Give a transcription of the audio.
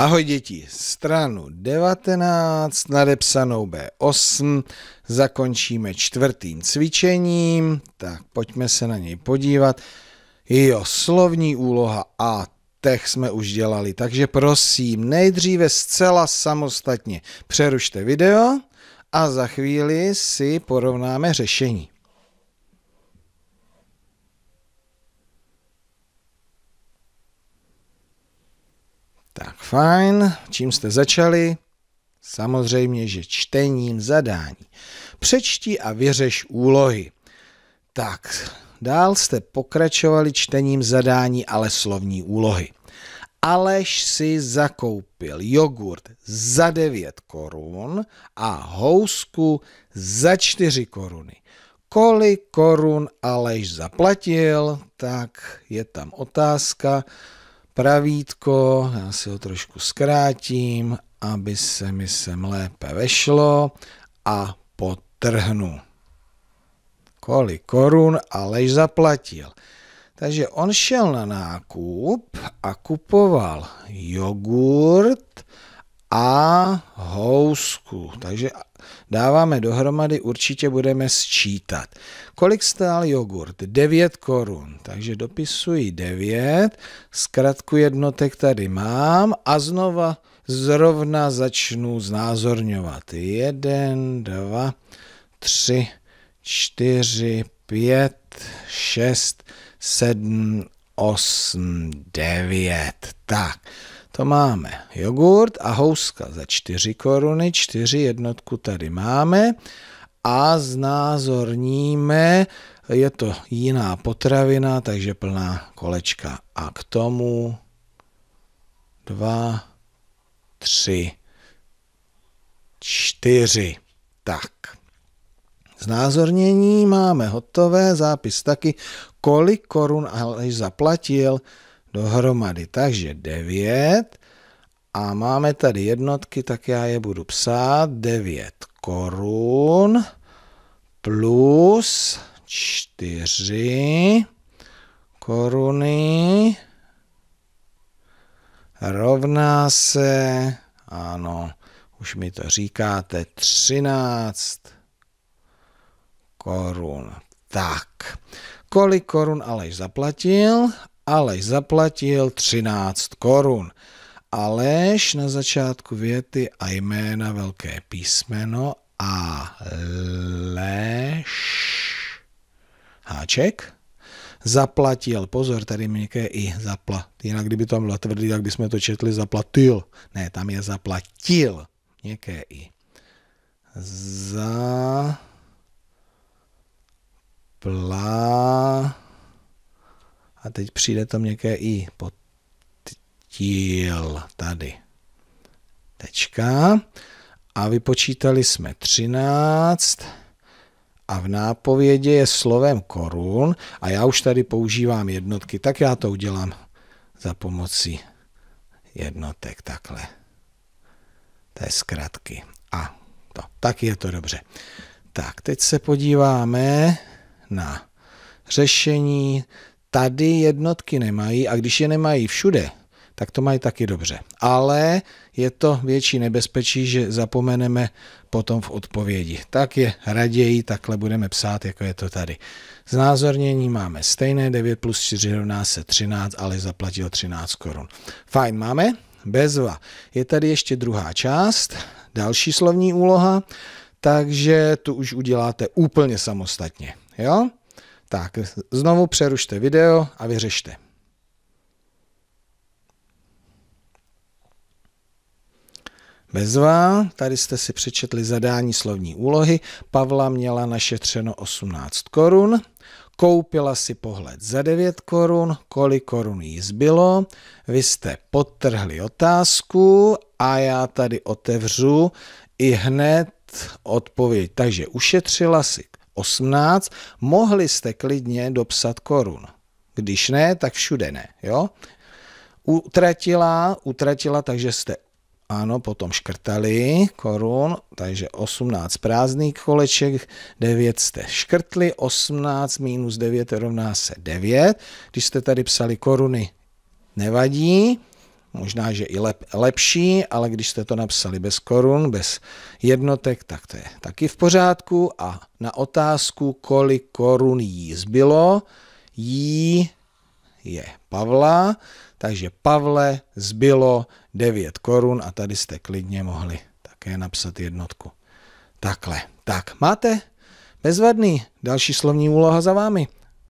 Ahoj děti, stranu 19, nadepsanou B8, zakončíme čtvrtým cvičením, tak pojďme se na něj podívat. Jo, slovní úloha a tech jsme už dělali, takže prosím, nejdříve zcela samostatně přerušte video a za chvíli si porovnáme řešení. Fajn, čím jste začali? Samozřejmě, že čtením zadání. Přečti a vyřeš úlohy. Tak, dál jste pokračovali čtením zadání, ale slovní úlohy. Aleš si zakoupil jogurt za 9 korun a housku za 4 koruny. Kolik korun Aleš zaplatil, tak je tam otázka pravítko, já si ho trošku zkrátím, aby se mi sem lépe vešlo a potrhnu. Kolik korun, alež zaplatil. Takže on šel na nákup a kupoval jogurt a housku. Takže Dáváme dohromady, určitě budeme sčítat. Kolik stál jogurt? 9 korun. Takže dopisuji 9, zkratku jednotek tady mám a znova zrovna začnu znázorňovat. 1, 2, 3, 4, 5, 6, 7, 8, 9. Tak to máme jogurt a houska za 4 koruny, 4 jednotku tady máme a znázorníme, je to jiná potravina, takže plná kolečka. A k tomu 2, 3, 4. Tak. Znázornění máme hotové, zápis taky, kolik korun Aleš zaplatil, dohromady. Takže 9 a máme tady jednotky, tak já je budu psát. 9 korun plus 4 koruny rovná se, ano, už mi to říkáte, 13 korun. Tak, kolik korun Aleš zaplatil Aleš zaplatil 13 korun. Aleš na začátku věty a jména velké písmeno a leš háček zaplatil. Pozor, tady měkké i zaplat. Jinak kdyby to bylo tvrdý, tak bychom to četli zaplatil. Ne, tam je zaplatil. Měkké i. Za pla a teď přijde to měkké i. Potíl tady. Tečka. A vypočítali jsme 13 a v nápovědě je slovem korun a já už tady používám jednotky, tak já to udělám za pomocí jednotek takhle. To je zkratky. A to, tak je to dobře. Tak, teď se podíváme na řešení Tady jednotky nemají a když je nemají všude, tak to mají taky dobře. Ale je to větší nebezpečí, že zapomeneme potom v odpovědi. Tak je raději, takhle budeme psát, jako je to tady. Znázornění máme stejné, 9 plus 4 rovná se 13, ale zaplatil 13 korun. Fajn, máme? Bezva. Je tady ještě druhá část, další slovní úloha, takže tu už uděláte úplně samostatně. Jo? Tak, znovu přerušte video a vyřešte. Bezva, tady jste si přečetli zadání slovní úlohy. Pavla měla našetřeno 18 korun, koupila si pohled za 9 korun, kolik korun jí zbylo. Vy jste podtrhli otázku a já tady otevřu i hned odpověď. Takže ušetřila si 18, mohli jste klidně dopsat korun. Když ne, tak všude ne. Jo? Utratila, utratila, takže jste ano, potom škrtali korun, takže 18 prázdných koleček, 9 jste škrtli, 18 minus 9 rovná se 9. Když jste tady psali koruny, nevadí možná, že i lep, lepší, ale když jste to napsali bez korun, bez jednotek, tak to je taky v pořádku. A na otázku, kolik korun jí zbylo, jí je Pavla, takže Pavle zbylo 9 korun a tady jste klidně mohli také napsat jednotku. Takhle. Tak, máte bezvadný. Další slovní úloha za vámi.